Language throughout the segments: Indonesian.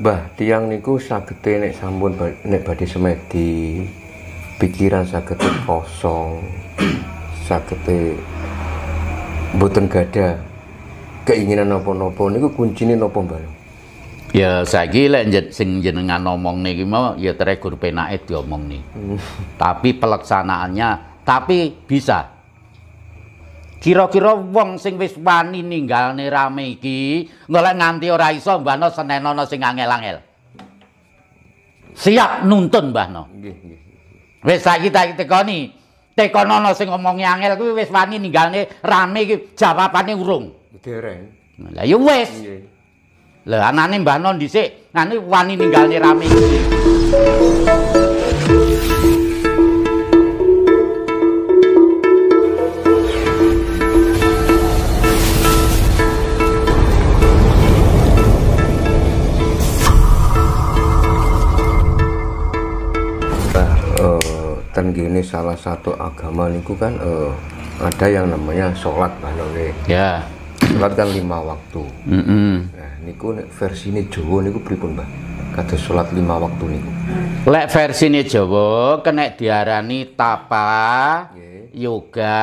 bah tiang niku sagete nek sampun nek badhe semedi pikiran sagete kosong sagete boten gada keinginan napa-napa niku kuncine napa Mbah Ya saiki lek sing jenengan ngomong niki mau ya teregur penake nih hmm. Tapi pelaksanaannya tapi bisa kira-kira wong sing wis wani ninggalne rame iki golek nganti ora iso mbah senenono sing angel-angel siap nuntun mbah no wis saiki tak tekoni tekono sing omongi angel kuwi wis wani ninggalne rame iki jawabane urung dereng lah ya wis lah anane mbah no dhisik nganti wani ninggalne rame iki gini salah satu agama niku kan uh, ada yang namanya sholat kan ya yeah. sholat kan lima waktu mm -hmm. nah niku versi ini Jawa niku pripun mbak kata sholat lima waktu niku lek versi ini Jawa kena diarani tapa yeah. yoga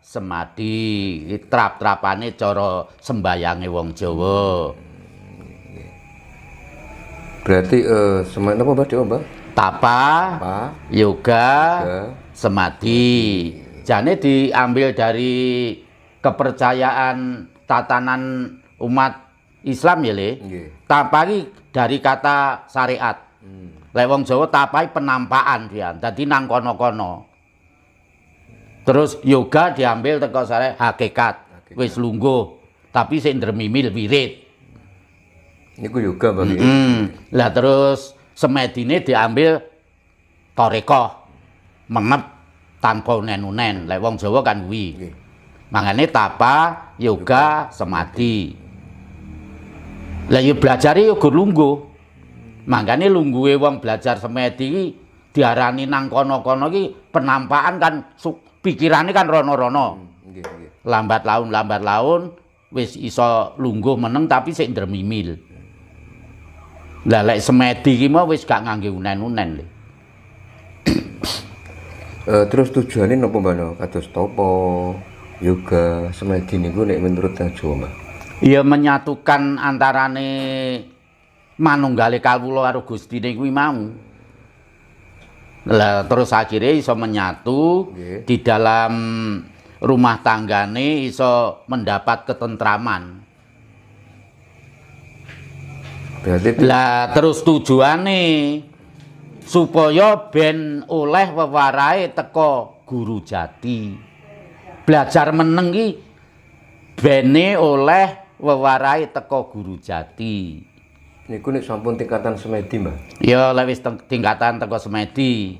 semadi trap-trapane cara sembayange wong Jawa berarti uh, semen apa mbak Dewa mbak tapa, tapa yoga, yoga, semati. Jane diambil dari kepercayaan tatanan umat Islam ya le. Tapai dari kata syariat. Hmm. lewong Jawa tapai penampaan dia. tadi nang kono-kono. Terus yoga diambil teko sare hakikat. hakikat. Wis lungguh, tapi sindrom ini wirid. Niku yoga Bang. Mm -hmm. Lah terus semedine diambil toreko menep tanpa unen-unen lek wong Jawa kan wi. makanya tapa yoga semadi lek yo belajare yo lungguh mangane wong belajar semedi diarani nang kono-kono ki penampakan kan pikirannya kan rono-rono hmm, lambat laun lambat laun wis iso lungguh meneng tapi sik ndremimil lah lek semedi ki mau wis gak ngangge unen-unen lho. Uh, eh, terus tujuannya nopo mbano kados topo yoga semedi niku nek menurut Jawa mah ya menyatukan antarane manunggale kawula karo Gustine kuwi mau lah terus akhirnya iso menyatu yeah. di dalam rumah tanggane iso mendapat ketentraman Berarti lah terus tujuan nih supaya ben oleh wewarai teko guru jati. Belajar menengi bene oleh wewarai teko guru jati. ini kunik sampun tingkatan semedi, mbak? Ya lewis tingkatan teko semedi.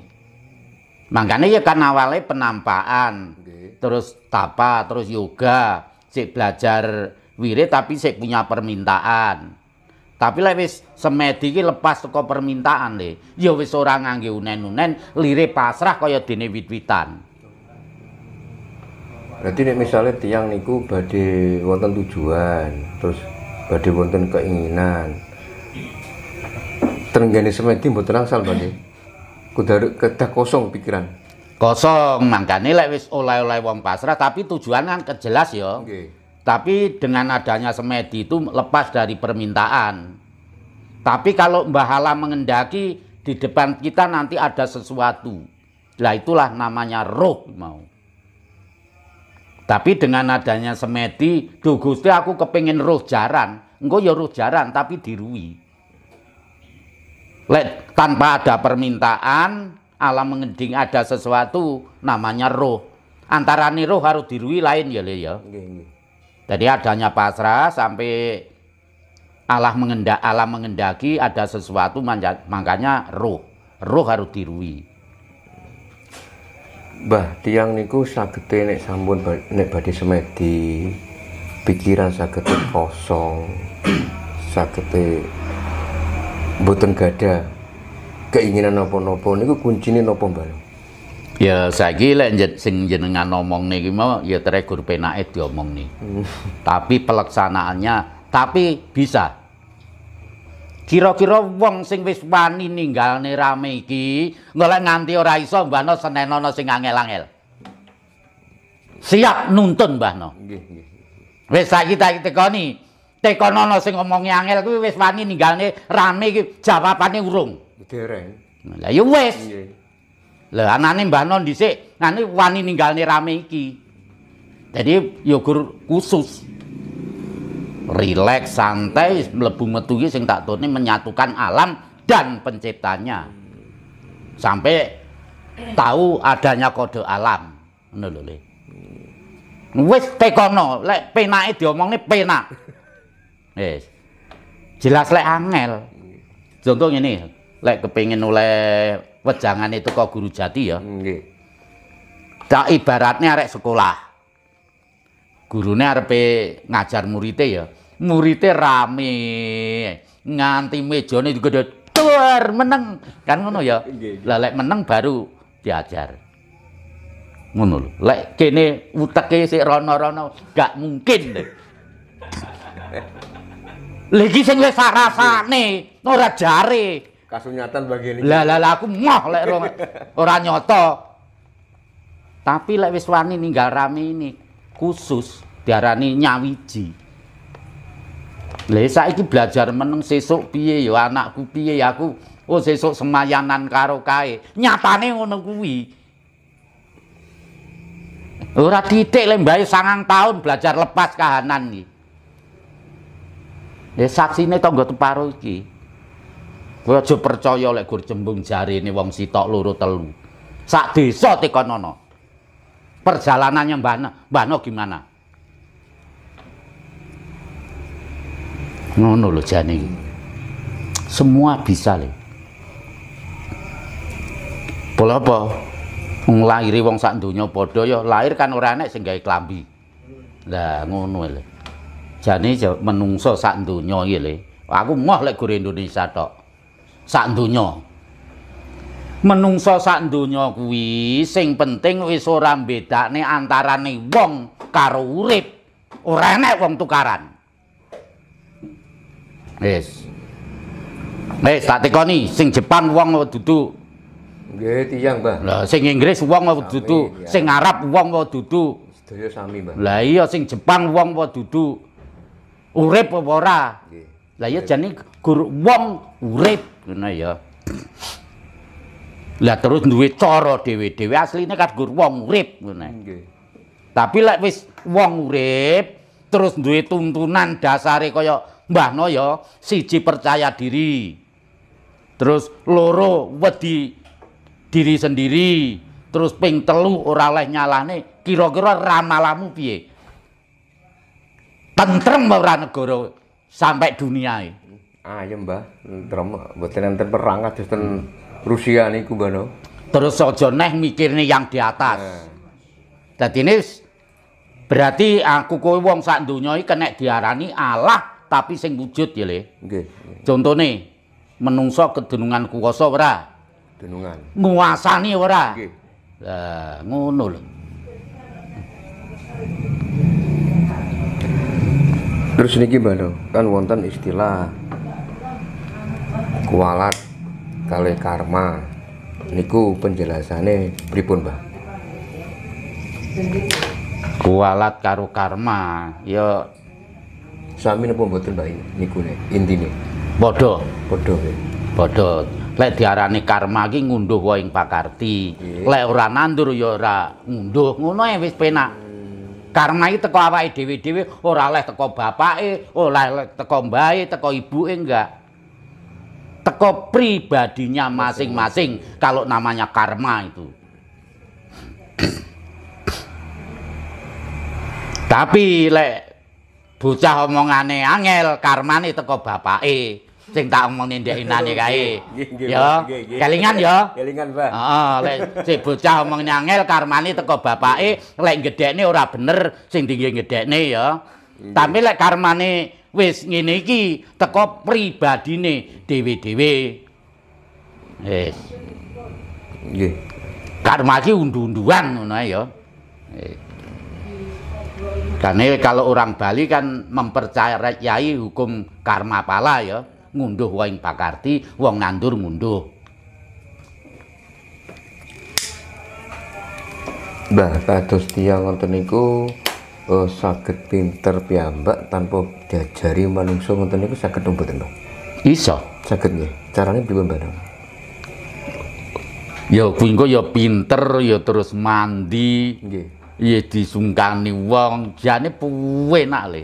Makanya ya kan awalnya penampaan, okay. terus tapa, terus yoga, sih belajar wirid tapi si punya permintaan. Tapi lek wis semedi iki lepas teko permintaan le. Ya wis ora ngangge unen-unen, lire pasrah kaya dene wit-witan. Berarti nek misalnya tiang niku badhe wonten tujuan, terus badhe wonten keinginan. Terenggane semedi mboten angsal badhe. Kudu kedah kosong pikiran. Kosong, mangkane lek wis oleh-oleh wong pasrah tapi tujuan kan kejelas ya. Okay. Tapi dengan adanya semedi itu lepas dari permintaan. Tapi kalau Mbah Hala mengendaki di depan kita nanti ada sesuatu. Lah itulah namanya roh mau. Tapi dengan adanya semedi, duh Gusti aku kepingin roh jaran. Engko ya roh jaran tapi dirui. Lek tanpa ada permintaan, alam mengending ada sesuatu namanya roh. Antara roh harus dirui lain ya, Le ya. Jadi adanya pasrah sampai Allah mengendak Allah mengendaki ada sesuatu makanya roh roh harus dirui. Bah tiang niku sakit nek sampun nek badi semedi pikiran sakit kosong sakit boten gada keinginan nopo-nopo niku kunci nopo mbah Ya saiki lek sing jenengan ngomong niki ya ya tregur penake diomong nih. Hmm. Tapi pelaksanaannya tapi bisa. Kira-kira wong sing wis wani ninggalne rame iki, golek nganti ora iso mbah no senen ana sing angel-angel. Siap nuntun mbah no. Wis saiki tak tekoni. Tekonono sing ngomongi angel kuwi wis wani ninggalne rame iki jawabane urung. Dereng. Lah ya wis. Nggih. Lah anane Mbah Non dhisik, ngene wani ninggalne rame iki. Jadi yogur khusus. Relax, santai, mlebu metu iki sing tak tone menyatukan alam dan penciptanya. Sampai tahu adanya kode alam. Ngono lho, Le. Wis tekono, lek penake diomongne penak. Wis. Jelas lek angel. Contoh ini lek kepingin oleh wejangan itu kok guru jati ya nggih tak ibaratnya arek sekolah gurune arepe ngajar muridnya ya muridnya rame nganti mejane juga keluar meneng kan ngono ya lah lek meneng baru diajar ngono lho lek kene uteke sik rono-rono gak mungkin lagi sing wis nih, ora jare Kasunyatan bagian ini. Lah lah aku moh lek ora nyoto. Tapi lek wis wani ninggal rame ini khusus diarani nyawiji. lesa saiki belajar meneng sesuk piye yo ya, anakku piye ya aku. Oh sesuk semayanan karo kae. Nyatane ngono kuwi. Ora titik lek mbayu sangang tahun belajar lepas kahanan iki. Ya saksine tonggo teparo iki. Kowe aja percaya lek gur jembung ini wong sitok luru telu. Sak desa tekonono. Perjalanannya Mbah Mbahno gimana? Ngono lo jani Semua bisa le. Pola apa? Wong lairi wong sak donya padha ya, lahir kan ora enek sing gawe Lah ngono le. Jane ya menungso sak donya iki Aku mau lek gur Indonesia tok. sak donya. Menungsa sak donya kuwi sing penting wis ora bedakne antarane wong karo urip, ora enek wong tukaran. Wis. Wis tak tekoni sing Jepang wong dudu nggih tiyang, Mbah. Lah sing Inggris wong dudu, sing Arab wong dudu. Sedaya sami, Mbah. Lah iya sing Jepang wong dudu urip apa ora? Nggih. Lah ya jane gur wong urip ngono ya. Lah terus duwe cara dhewe-dhewe asline kan gur wong urip ngono. Tapi lek wis wong urip terus duwe tuntunan dasare kaya Mbah No ya siji percaya diri. Terus loro wedi diri sendiri. Terus ping telu ora oleh nyalane kira-kira ramalamu piye? Tentrem ora negara sampai dunia ayo mbah drama mboten enten perang kados ten Rusia niku mbah terus aja neh mikirne yang di atas nah. dadi ini berarti aku kowe wong sak donya iki kena diarani Allah tapi sing wujud ya le contoh nih menungso kedunungan kuwasa ora denungan nguasani ora nggih lah ngono lho terus niki gimana kan wonten istilah kualat kali karma niku penjelasannya pripun Mbak kualat karo karma ya sami napa mboten Mbak niku ne intine padha padha ya. padha lek diarani karma ki ngunduh wae ing pakarti lek ora nandur ya ora ngunduh ngono wis penak karena itu teko awake dhewe-dhewe, ora oleh teko bapake, ora oleh teko mbae, teko ibuke enggak. Teko pribadinya masing-masing kalau namanya karma itu. Tapi lek bocah omongane angel, karmane teko bapake sing tak omong nindek inane kae. Ya, kelingan ya. Kelingan, Pak. Heeh, lek si bocah omong nyangel karmane teko bapake, lek gedhekne ora bener sing gede gedhekne ya. Iya. Tapi lek karmane wis ngene iki teko pribadine dhewe-dhewe. Wis. Nggih. Karma ki undu-unduan ngono ya. Karena kalau orang Bali kan mempercayai hukum karma pala ya ngunduh wae Pakarti, wong nandur ngunduh. Mbah kados tiyang wonten niku uh, saged pinter piyambak tanpa diajari manungsa wonten niku saged mboten to. Iso. Saged nggih. Carane pripun, Mbah? ya kuwi ya pinter ya terus mandi nggih yeah. ya disungkani wong jane penak le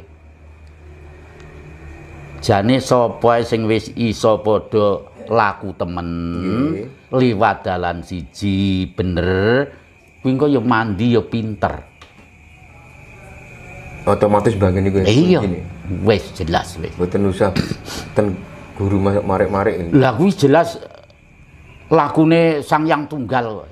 jane sapa sing wis iso padha laku temen yeah. liwat dalan siji bener kuwi kok ya mandi ya pinter otomatis bagian iku ya, eh, iya wes jelas wes mboten usah ten guru masuk marek-marek ini, lagu jelas lakune sang yang tunggal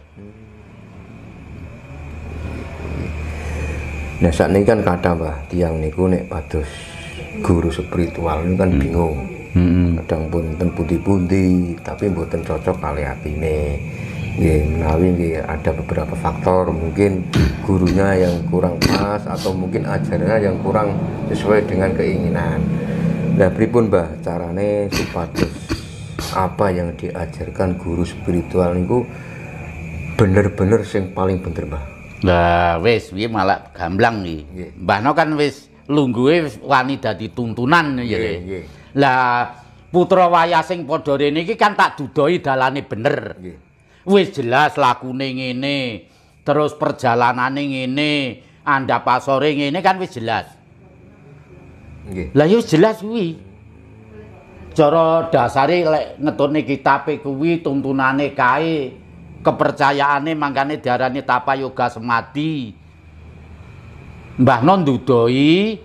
Nah saat ini kan kata bah tiang niku nek padus guru spiritual ini kan hmm. bingung hmm. kadang pun ten pundi-pundi tapi buatan cocok kali apine, ya menawi ada beberapa faktor mungkin gurunya yang kurang pas atau mungkin ajarannya yang kurang sesuai dengan keinginan. Nah, pripun bah carane supados apa yang diajarkan guru spiritual niku bener-bener sing paling bener Mbah. Lah wis, iki malah gamblang iki. bah No kan wes? lungguhe wani dadi tuntunan ya nggih. Lah putra wayasing padha rene iki kan tak dudohi dalane bener. Wis jelas lakune ngene, terus perjalananane ngene, anda pasore ngene kan wis jelas. Lah ya jelas kuwi. Cara dasare lek ngetone kitabe kuwi tuntunane kae kepercayaane mangkane diarani tapa yoga semadi. Nggih. Mbah Non dudoi,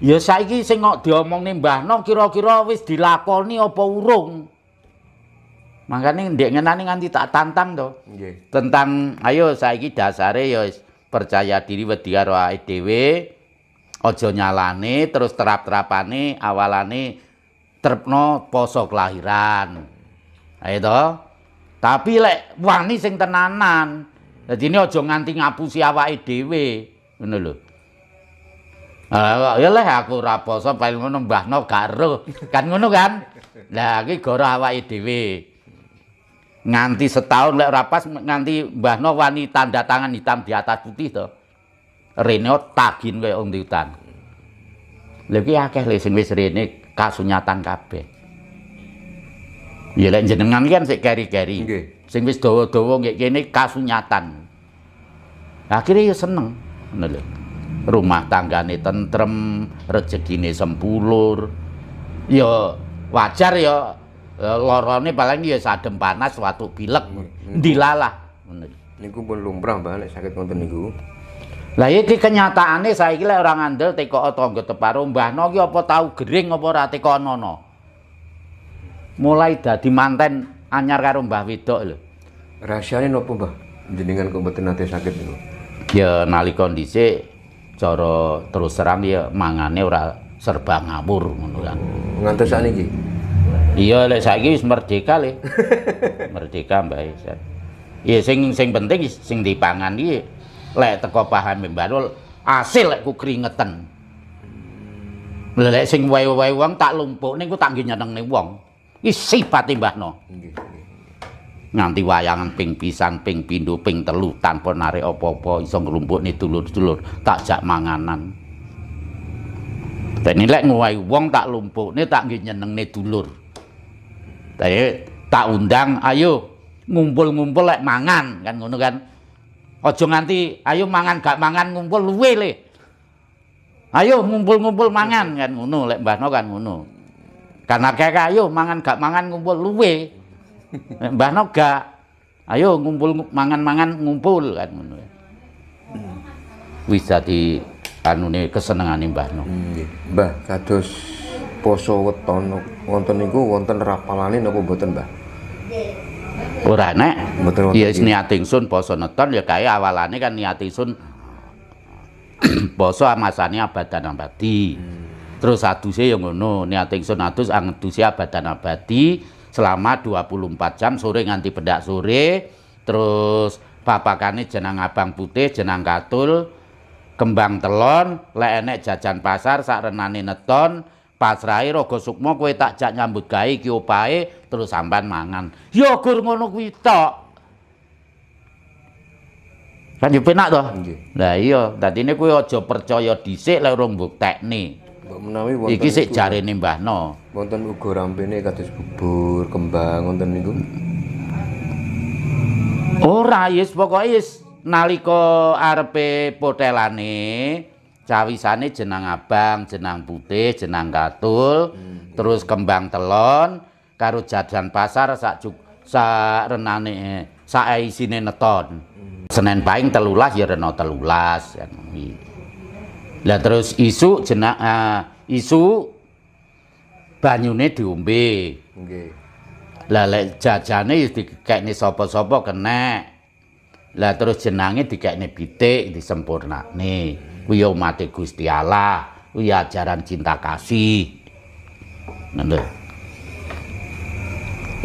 ya saiki sing diomong nih Mbah Non kira-kira wis dilakoni apa urung. Makane ndek ngenani nganti tak tantang to. Tentang ayo saiki dasare ya percaya diri wedi karo awake dhewe. nyalane terus terap-terapane awalane terpno poso kelahiran. Ayo to. Tapi lek wani sing tenanan. jadi ini ojo nganti ngapusi awake dhewe ngono lho Ah, ya leh aku ora paling ngono mbahno gak Kan ngono kan? Lah iki gara awake dhewe. Nganti setahun lek rapas nganti mbahno wani tanda tangan hitam di atas putih to. Rene tagin kaya wong hutan. Lha iki akeh lho sing wis rene kasunyatan kabeh. Ya lek jenengan kan sik keri-keri. Nggih. Sing wis dawa-dawa nggih kene kasunyatan. Akhirnya ya seneng. Nah, Rumah tanggane tentrem, rezekine sempulur. Ya wajar ya, ya lorone paling ya sadem panas, watuk pilek, dilalah. Niku pun lumrah Mbak nek sakit ngoten niku. Lah iki kenyataane saiki lek ora ngandel teko tangga teparo mbahno ki apa tau gering apa ora teko nono. Mulai dadi manten anyar karo Mbah Wedok lho. Rahasiane napa Mbah? Jenengan kok mboten nate sakit niku ya nali kondisi cara terus terang ya mangane ora serba ngawur ngono kan. Ngantos sakniki. Iya lek saiki wis merdeka le. merdeka Mbah Iya sing sing penting sing dipangan iki lek teko paham Mbah asil lek ku kringeten. Lek sing wae-wae wong tak lumpuk niku tak nggih nyenengne wong. Iki sifat Mbah No. Nggih nganti wayangan ping pisang ping pindu ping telu tanpa narik opo apa iso ni dulur-dulur tak jak manganan dan lek nguai wong tak nih tak nggih nyenengne dulur tapi ya, tak undang ayo ngumpul-ngumpul lek mangan kan ngono kan ojo nganti ayo mangan gak mangan ngumpul luwe le Ayo ngumpul-ngumpul mangan kan ngono lek mbahno kan ngono Karena kayak ayo mangan gak mangan ngumpul luwe Mbah Noga. Ayo ngumpul mangan-mangan ngumpul kan ngono. Wis dadi anune kesenengane Mbah Noga. Mbah kados poso weton wonten niku wonten rapalane napa mboten Mbah? Ora nek. Mboten. Ya niat ingsun poso neton ya kae awalane kan niat ingsun poso amasane abadan abadi. Hmm. Terus satu sih yang ngono, niat ingsun adus abad abadan abadi selama 24 jam sore nganti bedak sore terus papakane jenang abang putih jenang katul kembang telon lek enek jajan pasar sak renane neton pasrahe raga sukma kowe tak jak nyambut gawe iki opahe terus sampean mangan ya gur ngono kuwi tok Kan yo penak to? Nggih. Lah iya, dadine kuwi aja percaya dhisik lek urung mbuktekne. Mbok menawi wonten. Iki sik jarene Mbah No wonten uga rampene kados bubur kembang wonten niku ora yes pokoke yes nalika arepe potelane cawisane jenang abang jenang putih jenang katul hmm. terus kembang telon karo jajan pasar sak sak renane sak isine neton hmm. Senin paing telulas ya rena telulas kan Lah terus isu jenak uh, eh, isu banyune diombe. Nggih. Lah jajane ya dikekne sapa-sapa kena, Lah terus jenange dikekne pitik disempurnakne. Kuwi ya umate Gusti Allah, kuwi ajaran cinta kasih. Ngono.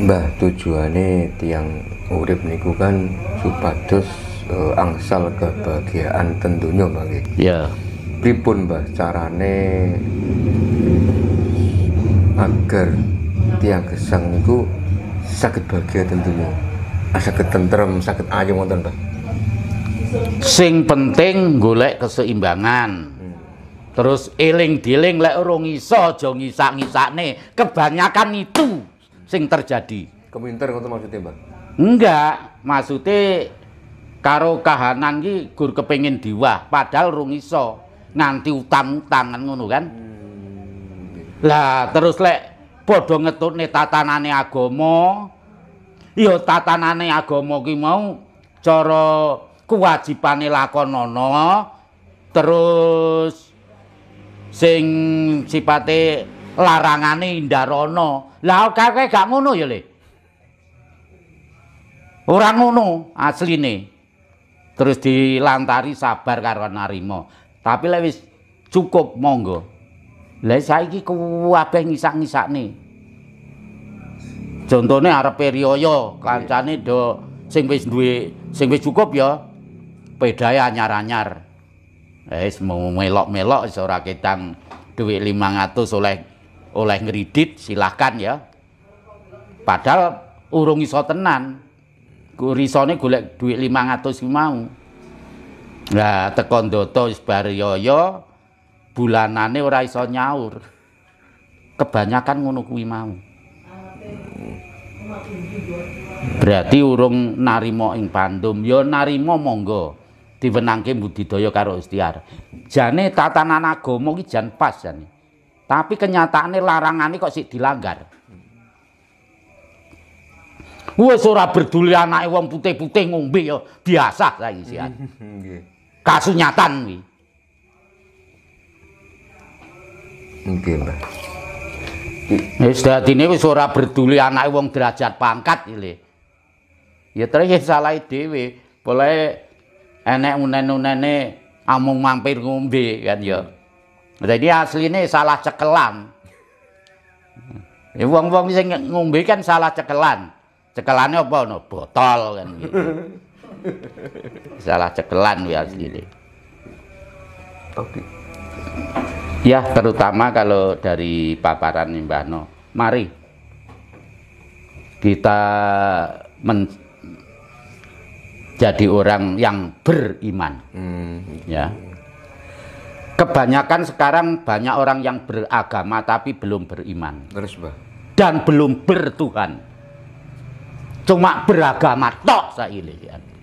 Mbah tujuane tiang urip niku kan supados uh, angsal kebahagiaan tentunya Mbah. Iya. Yeah. Pripun Mbah carane agar tiang gesang niku sakit bahagia tentunya ah, sakit tentrem sakit ayam wonten Pak sing penting golek keseimbangan hmm. terus eling diling lek urung iso aja ngisak-ngisakne kebanyakan itu sing terjadi keminter ngoten maksudnya Mbak enggak maksudnya karo kahanan ki gur kepengin diwah padahal rung iso nganti utang-utangan ngono kan hmm. Lah terus lek padha ngetutne tatanane agama. Ya tatanane agama ki mau cara kewajibane lakonana terus sing sipate larangane ndarana. Lah kake gak ngono ya Le. Ora ngono asline. Terus dilantari sabar karo narima. Tapi lek wis cukup monggo. Lah saiki kabeh ngisak-ngisakne. Contone arepe riyaya, kancane iya. do sing wis duwe sing wis cukup ya. Pedae anyar-anyar. Eh, wis melok-melok iso ora ketang dhuwit 500 oleh oleh ngridit silahkan ya. Padahal urung iso tenan. Risone golek dhuwit 500 mau. Lah teko ndoto wis bar riyaya bulanane ora iso nyaur. Kebanyakan ngono kuwi mau. Berarti urung narimo ing pandum, ya narimo monggo diwenangke budidaya karo istiar. Jane tatanan agama iki jan pas jane. Tapi kenyataannya larangane kok sih dilanggar. Wes suara berduli anake wong putih-putih ngombe ya biasa lagi sih. Kasunyatan kuwi. Nggih, Mbah. Wis ya, dadine wis ora berduli anake wong derajat pangkat ile. Ya terus ya salah dhewe. Boleh enek unen-unene amung mampir ngombe kan ya. Jadi aslinya salah cekelan. Ya wong-wong sing ngombe kan salah cekelan. cekelannya apa no? Botol kan gitu. salah cekelan ya asline. Okay. Ya, terutama kalau dari paparan Mbah No. Mari kita menjadi orang yang beriman. Hmm. Ya. Kebanyakan sekarang banyak orang yang beragama tapi belum beriman. Terus, Mbah. Dan belum bertuhan. Cuma beragama tok saya lihat.